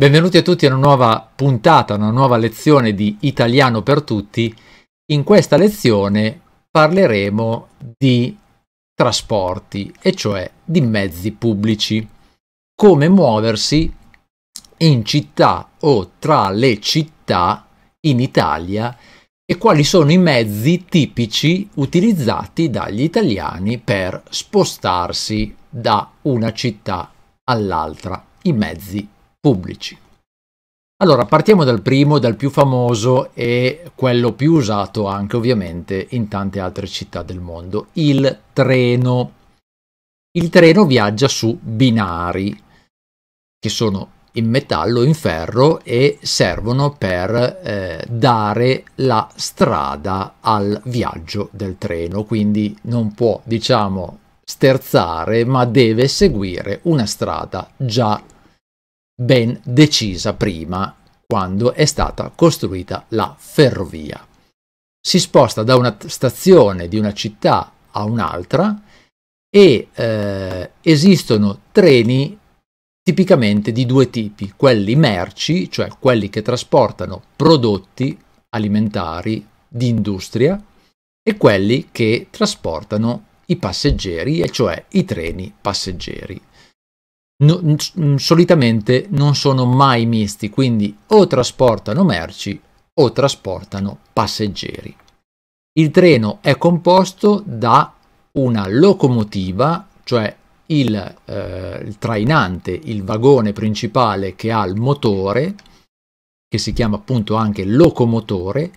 Benvenuti a tutti a una nuova puntata, una nuova lezione di Italiano per tutti. In questa lezione parleremo di trasporti, e cioè di mezzi pubblici, come muoversi in città o tra le città in Italia e quali sono i mezzi tipici utilizzati dagli italiani per spostarsi da una città all'altra, i mezzi pubblici. Allora, partiamo dal primo, dal più famoso e quello più usato anche ovviamente in tante altre città del mondo, il treno. Il treno viaggia su binari che sono in metallo, in ferro e servono per eh, dare la strada al viaggio del treno, quindi non può, diciamo, sterzare, ma deve seguire una strada già ben decisa prima quando è stata costruita la ferrovia. Si sposta da una stazione di una città a un'altra e eh, esistono treni tipicamente di due tipi, quelli merci, cioè quelli che trasportano prodotti alimentari di industria, e quelli che trasportano i passeggeri, e cioè i treni passeggeri no, mm, solitamente non sono mai misti, quindi o trasportano merci o trasportano passeggeri. Il treno è composto da una locomotiva, cioè il, eh, il, trainante, il vagone principale che ha il motore, che si chiama appunto anche locomotore,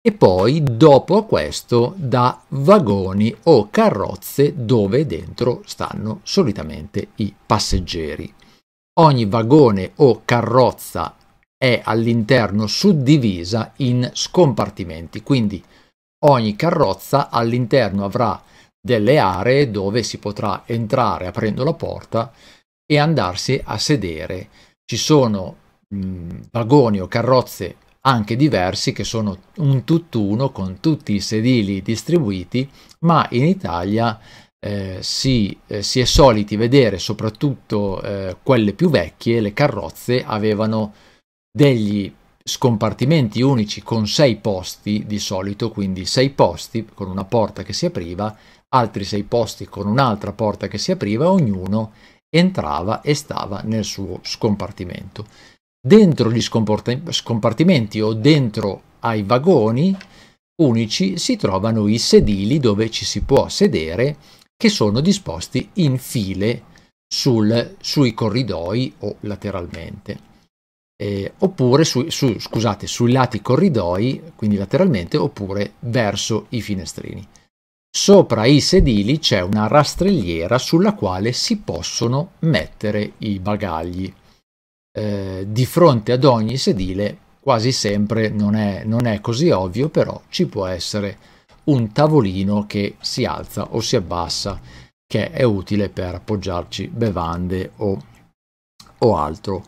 e poi dopo questo da vagoni o carrozze dove dentro stanno solitamente i passeggeri. Ogni vagone o carrozza è all'interno suddivisa in scompartimenti, quindi ogni carrozza all'interno avrà delle aree dove si potrà entrare aprendo la porta e andarsi a sedere. Ci sono mh, vagoni o carrozze anche diversi che sono un tutt'uno con tutti i sedili distribuiti, ma in Italia eh, si, eh, si, è soliti vedere soprattutto eh, quelle più vecchie, le carrozze avevano degli scompartimenti unici con sei posti di solito, quindi sei posti con una porta che si apriva, altri sei posti con un'altra porta che si apriva, ognuno entrava e stava nel suo scompartimento. Dentro gli scompartimenti o dentro ai vagoni unici si trovano i sedili dove ci si può sedere che sono disposti in file sul, sui corridoi o lateralmente. Eh, oppure su, su, scusate, sui lati corridoi, quindi lateralmente, oppure verso i finestrini. Sopra i sedili c'è una rastrelliera sulla quale si possono mettere i bagagli eh, di fronte ad ogni sedile quasi sempre non è, non è così ovvio, però ci può essere un tavolino che si alza o si abbassa che è utile per appoggiarci bevande o, o altro.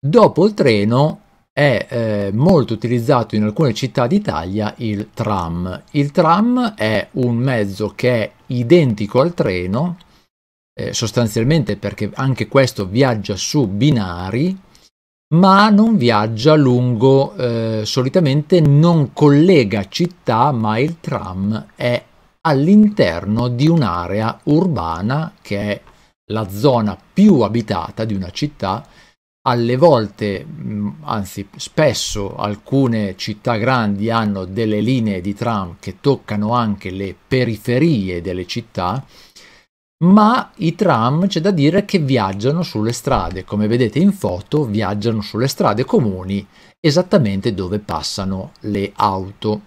Dopo il treno è eh, molto utilizzato in alcune città d'Italia il tram. Il tram è un mezzo che è identico al treno, eh, sostanzialmente perché anche questo viaggia su binari, ma non viaggia lungo, eh, solitamente non collega città, ma il tram è all'interno di un'area urbana che è la zona più abitata di una città. Alle volte, mm, anzi spesso, alcune città grandi hanno delle linee di tram che toccano anche le periferie delle città ma i tram c'è da dire che viaggiano sulle strade, come vedete in foto viaggiano sulle strade comuni esattamente dove passano le auto.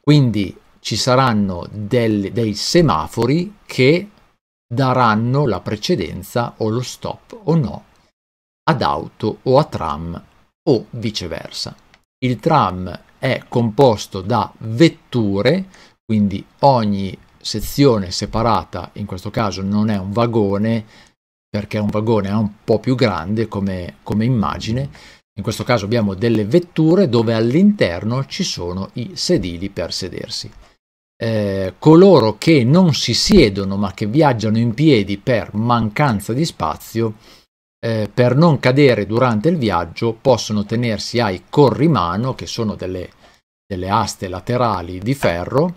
Quindi ci saranno del, dei semafori che daranno la precedenza o lo stop o no ad auto o a tram o viceversa. Il tram è composto da vetture, quindi ogni sezione separata, in questo caso non è un vagone, perché è un vagone è un po' più grande come, come immagine, in questo caso abbiamo delle vetture dove all'interno ci sono i sedili per sedersi. Eh, coloro che non si siedono ma che viaggiano in piedi per mancanza di spazio, eh, per non cadere durante il viaggio, possono tenersi ai corrimano, che sono delle, delle aste laterali di ferro,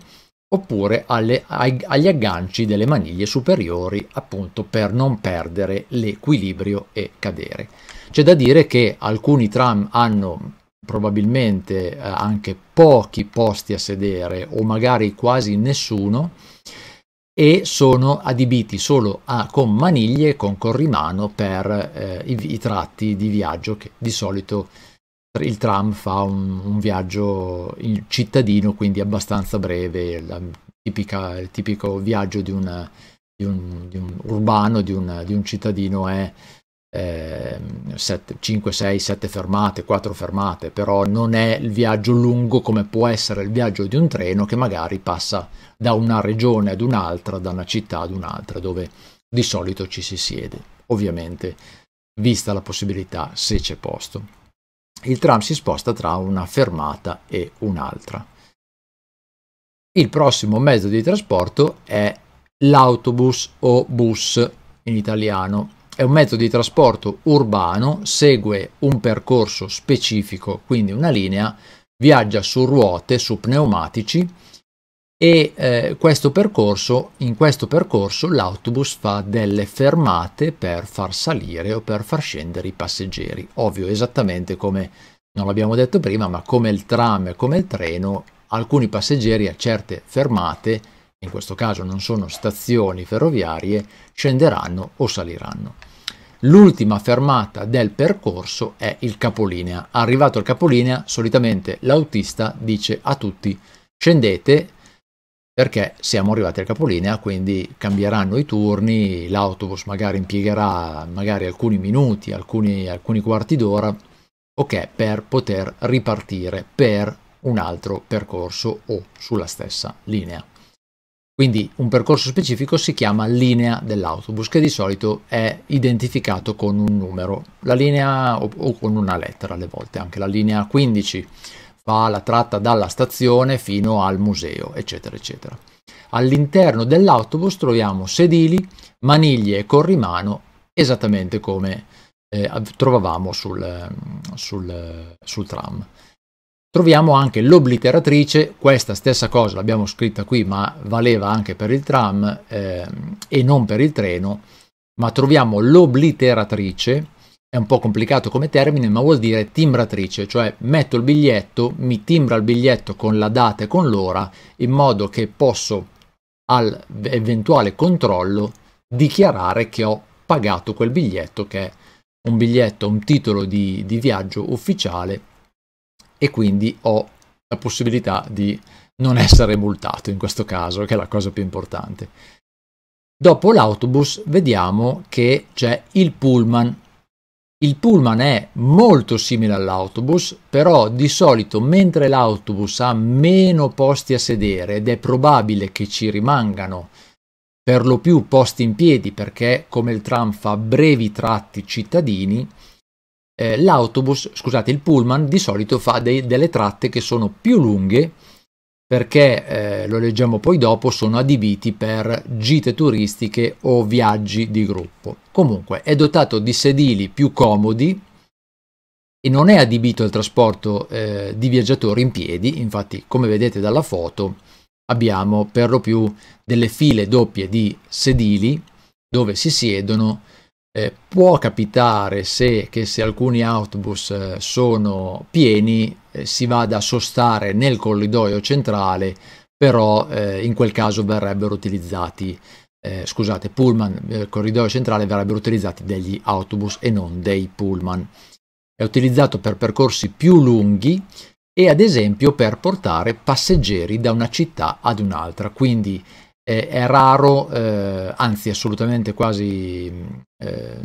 oppure alle, agli agganci delle maniglie superiori appunto per non perdere l'equilibrio e cadere. C'è da dire che alcuni tram hanno probabilmente eh, anche pochi posti a sedere o magari quasi nessuno e sono adibiti solo a, con maniglie con corrimano per eh, i, i, tratti di viaggio che di solito il tram fa un, un viaggio in cittadino, quindi abbastanza breve, tipica, il tipico viaggio di, una, di, un, di un, urbano, di, una, di, un cittadino è eh, 7, 5, 6, 7 fermate, 4 fermate, però non è il viaggio lungo come può essere il viaggio di un treno che magari passa da una regione ad un'altra, da una città ad un'altra, dove di solito ci si siede, ovviamente vista la possibilità se c'è posto il tram si sposta tra una fermata e un'altra. Il prossimo mezzo di trasporto è l'autobus o bus in italiano. È un mezzo di trasporto urbano, segue un percorso specifico, quindi una linea, viaggia su ruote, su pneumatici e eh, questo percorso, in questo percorso l'autobus fa delle fermate per far salire o per far scendere i passeggeri. Ovvio, esattamente come, non l'abbiamo detto prima, ma come il tram, come il treno, alcuni passeggeri a certe fermate, in questo caso non sono stazioni ferroviarie, scenderanno o saliranno. L'ultima fermata del percorso è il capolinea. Arrivato al capolinea, solitamente l'autista dice a tutti scendete, perché siamo arrivati al capolinea, quindi cambieranno i turni, l'autobus magari impiegherà magari alcuni minuti, alcuni, alcuni quarti d'ora, ok, per poter ripartire per un altro percorso o sulla stessa linea. Quindi un percorso specifico si chiama linea dell'autobus, che di solito è identificato con un numero, la linea o, o con una lettera alle volte, anche la linea 15 fa la tratta dalla stazione fino al museo, eccetera, eccetera. All'interno dell'autobus troviamo sedili, maniglie e corrimano, esattamente come eh, trovavamo sul, sul, sul tram. Troviamo anche l'obliteratrice, questa stessa cosa l'abbiamo scritta qui ma valeva anche per il tram eh, e non per il treno, ma troviamo l'obliteratrice è un po' complicato come termine, ma vuol dire timbratrice, cioè metto il biglietto, mi timbra il biglietto con la data e con l'ora, in modo che posso al eventuale controllo dichiarare che ho pagato quel biglietto, che è un biglietto, un titolo di, di viaggio ufficiale, e quindi ho la possibilità di non essere multato in questo caso, che è la cosa più importante. Dopo l'autobus vediamo che c'è il pullman il pullman è molto simile all'autobus, però di solito mentre l'autobus ha meno posti a sedere ed è probabile che ci rimangano per lo più posti in piedi perché come il tram fa brevi tratti cittadini, eh, l'autobus, scusate, il pullman di solito fa dei, delle tratte che sono più lunghe perché eh, lo leggiamo poi dopo, sono adibiti per gite turistiche o viaggi di gruppo. Comunque è dotato di sedili più comodi e non è adibito al trasporto eh, di viaggiatori in piedi, infatti come vedete dalla foto abbiamo per lo più delle file doppie di sedili dove si siedono eh, può capitare se, che se alcuni autobus eh, sono pieni eh, si vada a sostare nel corridoio centrale, però eh, in quel caso verrebbero utilizzati, eh, scusate, pullman, eh, corridoio centrale verrebbero utilizzati degli autobus e non dei pullman. È utilizzato per percorsi più lunghi e ad esempio per portare passeggeri da una città ad un'altra, quindi eh, è raro, eh, anzi assolutamente quasi eh,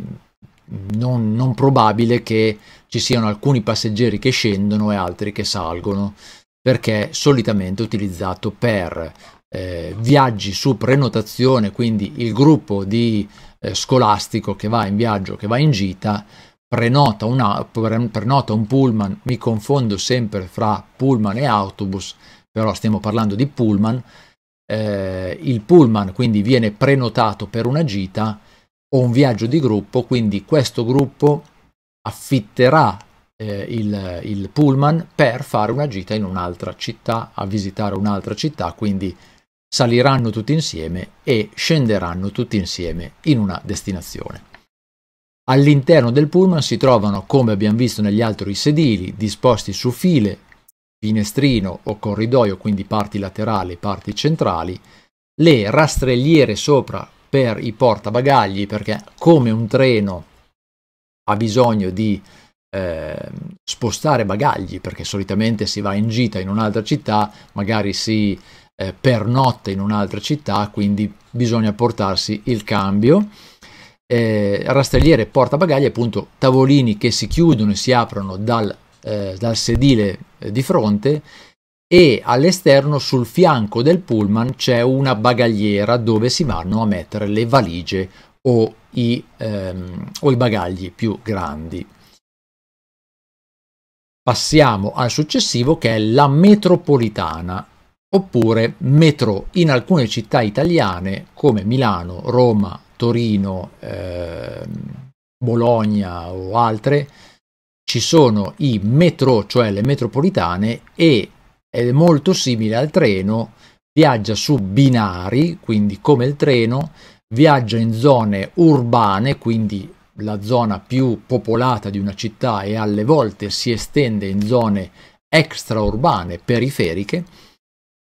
non, non, probabile che ci siano alcuni passeggeri che scendono e altri che salgono, perché è solitamente utilizzato per eh, viaggi su prenotazione, quindi il gruppo di eh, scolastico che va in viaggio, che va in gita, Prenota, una, prenota, un pullman, mi confondo sempre fra pullman e autobus, però stiamo parlando di pullman, eh, il pullman quindi viene prenotato per una gita o un viaggio di gruppo, quindi questo gruppo affitterà eh, il, il, pullman per fare una gita in un'altra città, a visitare un'altra città, quindi saliranno tutti insieme e scenderanno tutti insieme in una destinazione. All'interno del pullman si trovano, come abbiamo visto negli altri sedili, disposti su file finestrino o corridoio, quindi parti laterali e parti centrali, le rastrelliere sopra per i portabagagli, perché come un treno ha bisogno di eh, spostare bagagli, perché solitamente si va in gita in un'altra città, magari si eh, pernotta in un'altra città, quindi bisogna portarsi il cambio. Eh, rastrelliere portabagagli, appunto tavolini che si chiudono e si aprono dal, eh, dal sedile eh, di fronte e all'esterno sul fianco del pullman c'è una bagagliera dove si vanno a mettere le valigie o i, ehm, o i bagagli più grandi. Passiamo al successivo che è la metropolitana oppure metro in alcune città italiane come Milano, Roma, Torino, ehm, Bologna o altre ci sono i metro, cioè le metropolitane, e è molto simile al treno, viaggia su binari, quindi come il treno, viaggia in zone urbane, quindi la zona più popolata di una città e alle volte si estende in zone extraurbane, periferiche.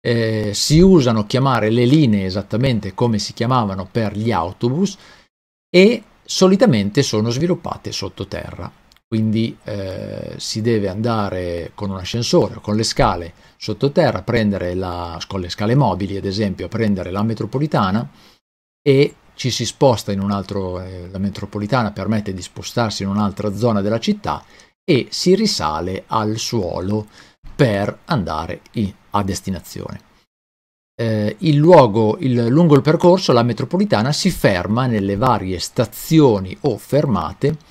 Eh, si usano chiamare le linee esattamente come si chiamavano per gli autobus e solitamente sono sviluppate sottoterra quindi eh, si deve andare con un ascensore o con le scale sottoterra, prendere la, con le scale mobili ad esempio, prendere la metropolitana e ci si sposta in un altro, eh, la metropolitana permette di spostarsi in un'altra zona della città e si risale al suolo per andare in, a destinazione. Eh, il luogo, il, lungo il percorso la metropolitana si ferma nelle varie stazioni o fermate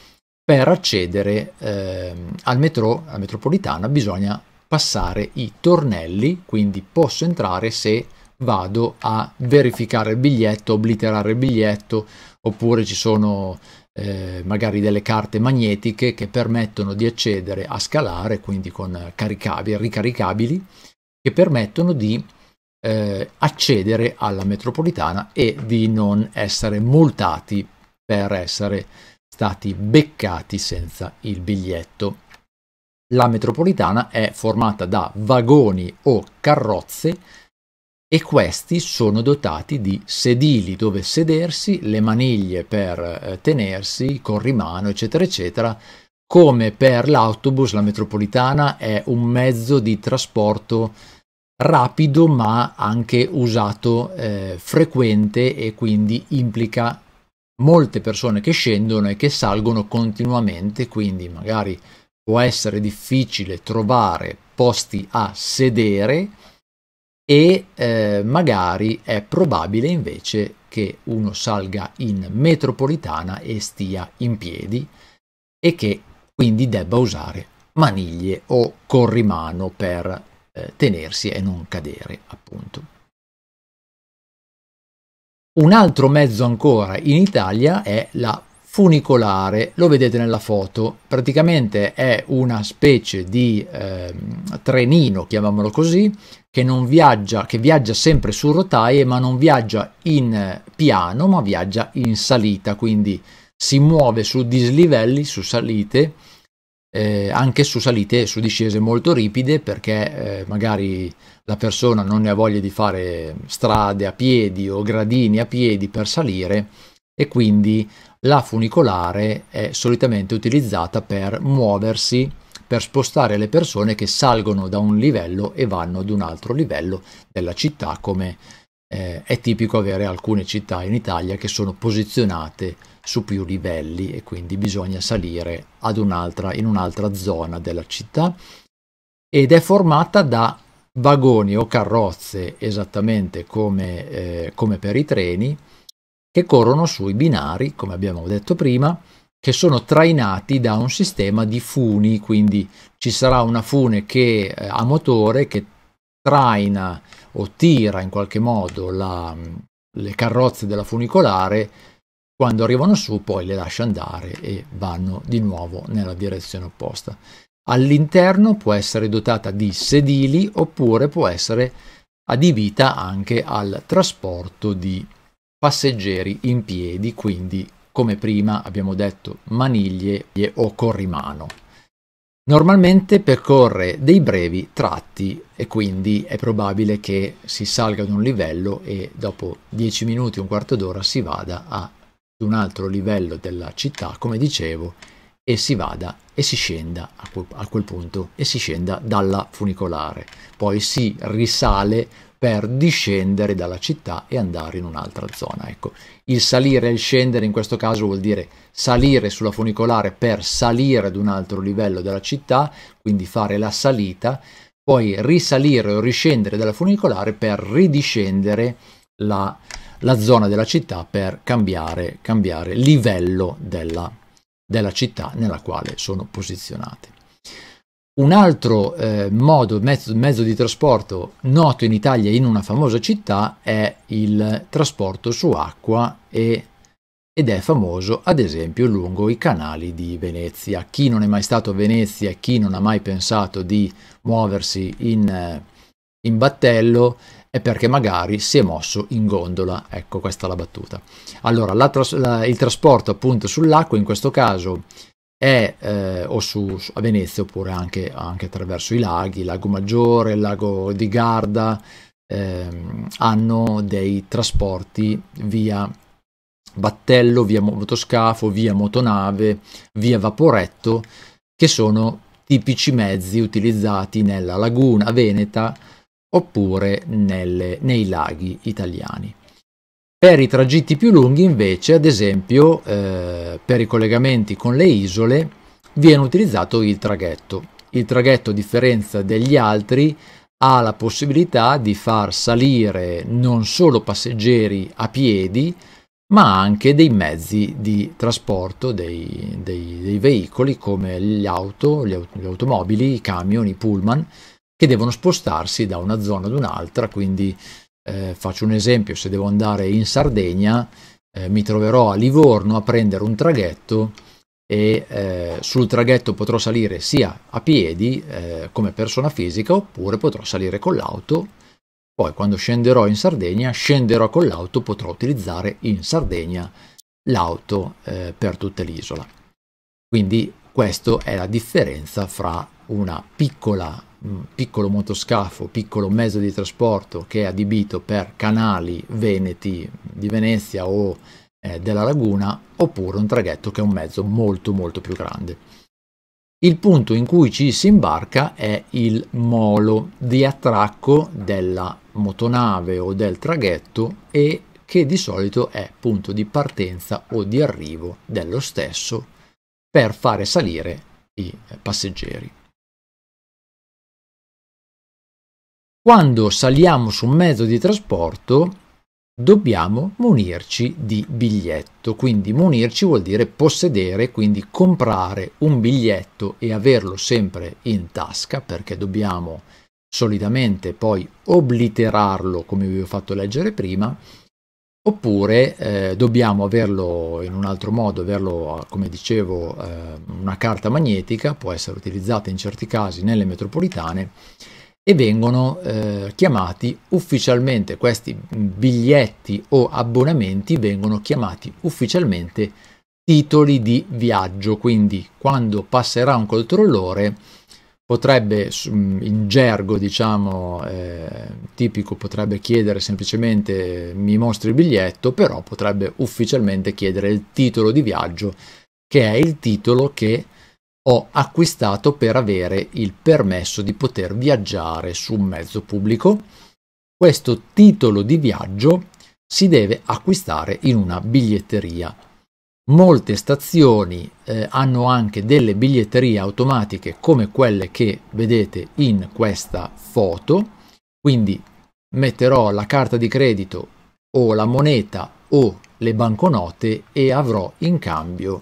per accedere eh, al metro, alla metropolitana bisogna passare i tornelli, quindi posso entrare se vado a verificare il biglietto, obliterare il biglietto, oppure ci sono eh, magari delle carte magnetiche che permettono di accedere a scalare, quindi con caricabili, ricaricabili, che permettono di eh, accedere alla metropolitana e di non essere multati per essere stati beccati senza il biglietto. La metropolitana è formata da vagoni o carrozze e questi sono dotati di sedili dove sedersi, le maniglie per eh, tenersi, il corrimano, eccetera, eccetera. Come per l'autobus, la metropolitana è un mezzo di trasporto rapido ma anche usato eh, frequente e quindi implica molte persone che scendono e che salgono continuamente, quindi magari può essere difficile trovare posti a sedere e eh, magari è probabile invece che uno salga in metropolitana e stia in piedi e che quindi debba usare maniglie o corrimano per eh, tenersi e non cadere appunto. Un altro mezzo ancora in Italia è la funicolare, lo vedete nella foto, praticamente è una specie di eh, trenino, chiamiamolo così, che, non viaggia, che viaggia sempre su rotaie ma non viaggia in piano ma viaggia in salita, quindi si muove su dislivelli, su salite, eh, anche su salite e su discese molto ripide perché eh, magari la persona non ne ha voglia di fare strade a piedi o gradini a piedi per salire e quindi la funicolare è solitamente utilizzata per muoversi per spostare le persone che salgono da un livello e vanno ad un altro livello della città come eh, è tipico avere alcune città in Italia che sono posizionate su più livelli e quindi bisogna salire un'altra, in un'altra zona della città ed è formata da vagoni o carrozze esattamente come, eh, come per i treni che corrono sui binari come abbiamo detto prima che sono trainati da un sistema di funi, quindi ci sarà una fune che eh, a motore che traina o tira in qualche modo la, le carrozze della funicolare quando arrivano su poi le lascia andare e vanno di nuovo nella direzione opposta. All'interno può essere dotata di sedili oppure può essere adibita anche al trasporto di passeggeri in piedi, quindi come prima abbiamo detto maniglie o corrimano. Normalmente percorre dei brevi tratti e quindi è probabile che si salga ad un livello e dopo 10 minuti, un quarto d'ora si vada a un altro livello della città, come dicevo, e si vada e si scenda a quel, a quel punto e si scenda dalla funicolare. Poi si risale per discendere dalla città e andare in un'altra zona. Ecco, il salire e il scendere in questo caso vuol dire salire sulla funicolare per salire ad un altro livello della città, quindi fare la salita, poi risalire o riscendere dalla funicolare per ridiscendere la la zona della città per cambiare, cambiare livello della, della città nella quale sono posizionate. Un altro eh, modo, mezzo, mezzo, di trasporto noto in Italia in una famosa città è il trasporto su acqua e, ed è famoso ad esempio lungo i canali di Venezia. Chi non è mai stato a Venezia, e chi non ha mai pensato di muoversi in, eh, in battello, è perché magari si è mosso in gondola. Ecco, questa è la battuta. Allora, la tras la, il trasporto appunto sull'acqua in questo caso è eh, o su, su, a Venezia oppure anche, anche attraverso i laghi, il lago Maggiore, il lago di Garda, ehm, hanno dei trasporti via battello, via motoscafo, via motonave, via vaporetto, che sono tipici mezzi utilizzati nella laguna veneta oppure nelle, nei laghi italiani. Per i tragitti più lunghi invece, ad esempio eh, per i collegamenti con le isole, viene utilizzato il traghetto. Il traghetto, a differenza degli altri, ha la possibilità di far salire non solo passeggeri a piedi, ma anche dei mezzi di trasporto, dei, dei, dei veicoli come gli auto, gli automobili, i camion, i pullman, che devono spostarsi da una zona ad un'altra, quindi eh, faccio un esempio, se devo andare in Sardegna eh, mi troverò a Livorno a prendere un traghetto e eh, sul traghetto potrò salire sia a piedi eh, come persona fisica oppure potrò salire con l'auto poi quando scenderò in Sardegna, scenderò con l'auto, potrò utilizzare in Sardegna l'auto eh, per tutta l'isola. Quindi questa è la differenza fra una piccola Mm, piccolo motoscafo, piccolo mezzo di trasporto che è adibito per canali veneti di Venezia o eh, della laguna, oppure un traghetto che è un mezzo molto molto più grande. Il punto in cui ci si imbarca è il molo di attracco della motonave o del traghetto e che di solito è punto di partenza o di arrivo dello stesso per fare salire i eh, passeggeri. quando saliamo su un mezzo di trasporto dobbiamo munirci di biglietto. Quindi munirci vuol dire possedere, quindi comprare un biglietto e averlo sempre in tasca perché dobbiamo solitamente poi obliterarlo come vi ho fatto leggere prima oppure eh, dobbiamo averlo in un altro modo, averlo come dicevo eh, una carta magnetica, può essere utilizzata in certi casi nelle metropolitane e vengono eh, chiamati ufficialmente, questi biglietti o abbonamenti vengono chiamati ufficialmente titoli di viaggio, quindi quando passerà un controllore potrebbe mm, in gergo diciamo eh, tipico potrebbe chiedere semplicemente mi mostri il biglietto però potrebbe ufficialmente chiedere il titolo di viaggio che è il titolo che ho acquistato per avere il permesso di poter viaggiare su un mezzo pubblico. Questo titolo di viaggio si deve acquistare in una biglietteria. Molte stazioni eh, hanno anche delle biglietterie automatiche come quelle che vedete in questa foto, quindi metterò la carta di credito o la moneta o le banconote e avrò in cambio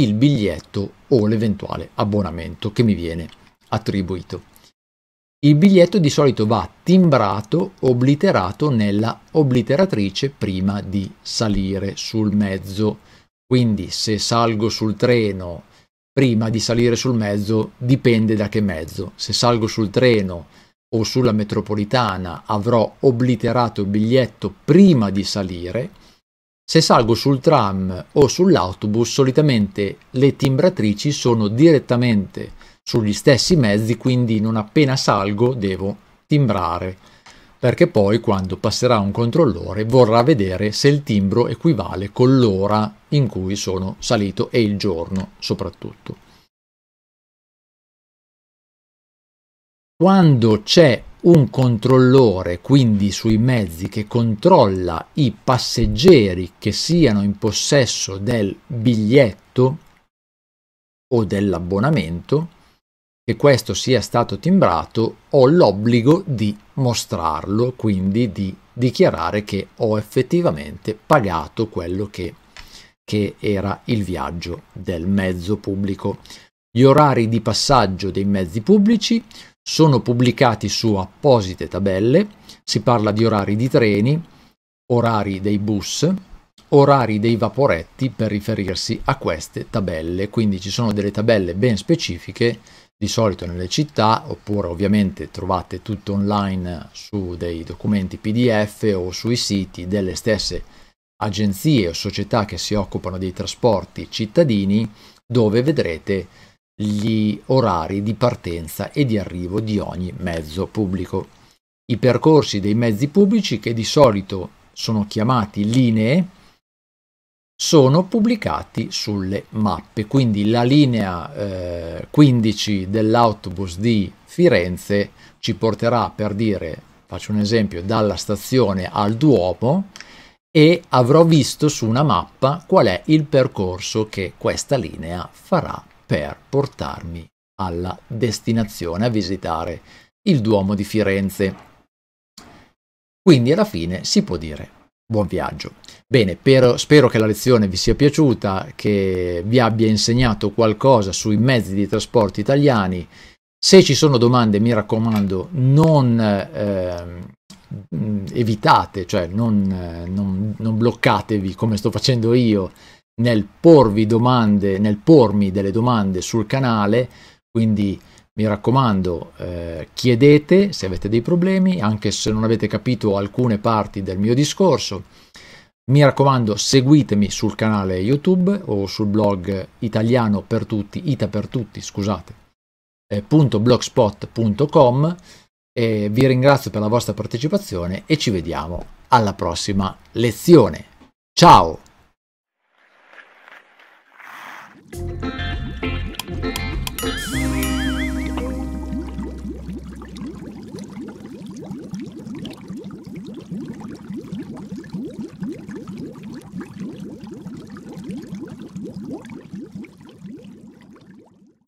il biglietto o l'eventuale abbonamento che mi viene attribuito. Il biglietto di solito va timbrato, obliterato nella obliteratrice prima di salire sul mezzo. Quindi se salgo sul treno prima di salire sul mezzo dipende da che mezzo. Se salgo sul treno o sulla metropolitana avrò obliterato il biglietto prima di salire se salgo sul tram o sull'autobus, solitamente le timbratrici sono direttamente sugli stessi mezzi, quindi non appena salgo devo timbrare, perché poi quando passerà un controllore vorrà vedere se il timbro equivale con l'ora in cui sono salito e il giorno soprattutto. Quando c'è un controllore, quindi sui mezzi, che controlla i passeggeri che siano in possesso del biglietto o dell'abbonamento, che questo sia stato timbrato, ho l'obbligo di mostrarlo, quindi di dichiarare che ho effettivamente pagato quello che, che era il viaggio del mezzo pubblico. Gli orari di passaggio dei mezzi pubblici sono pubblicati su apposite tabelle, si parla di orari di treni, orari dei bus, orari dei vaporetti per riferirsi a queste tabelle, quindi ci sono delle tabelle ben specifiche di solito nelle città oppure ovviamente trovate tutto online su dei documenti PDF o sui siti delle stesse agenzie o società che si occupano dei trasporti cittadini dove vedrete gli orari di partenza e di arrivo di ogni mezzo pubblico. I percorsi dei mezzi pubblici, che di solito sono chiamati linee, sono pubblicati sulle mappe, quindi la linea eh, 15 dell'autobus di Firenze ci porterà per dire, faccio un esempio, dalla stazione al Duomo e avrò visto su una mappa qual è il percorso che questa linea farà per portarmi alla destinazione a visitare il Duomo di Firenze. Quindi alla fine si può dire buon viaggio. Bene, però, spero che la lezione vi sia piaciuta, che vi abbia insegnato qualcosa sui mezzi di trasporto italiani. Se ci sono domande, mi raccomando, non eh, evitate, cioè non, non, non bloccatevi come sto facendo io nel porvi domande, nel pormi delle domande sul canale, quindi mi raccomando eh, chiedete se avete dei problemi, anche se non avete capito alcune parti del mio discorso. Mi raccomando seguitemi sul canale YouTube o sul blog italiano per tutti, ita per tutti, scusate, eh, .blogspot.com e vi ringrazio per la vostra partecipazione e ci vediamo alla prossima lezione. Ciao! Música